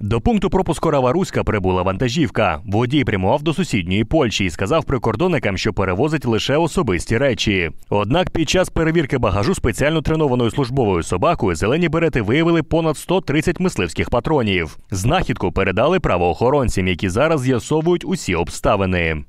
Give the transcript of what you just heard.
До пункту пропуску Раваруська прибула вантажівка. Водій прямував до сусідньої Польщі і сказав прикордонникам, що перевозить лише особисті речі. Однак під час перевірки багажу спеціально тренованою службовою собакою зелені берети виявили понад 130 мисливських патронів. Знахідку передали правоохоронцям, які зараз з'ясовують усі обставини.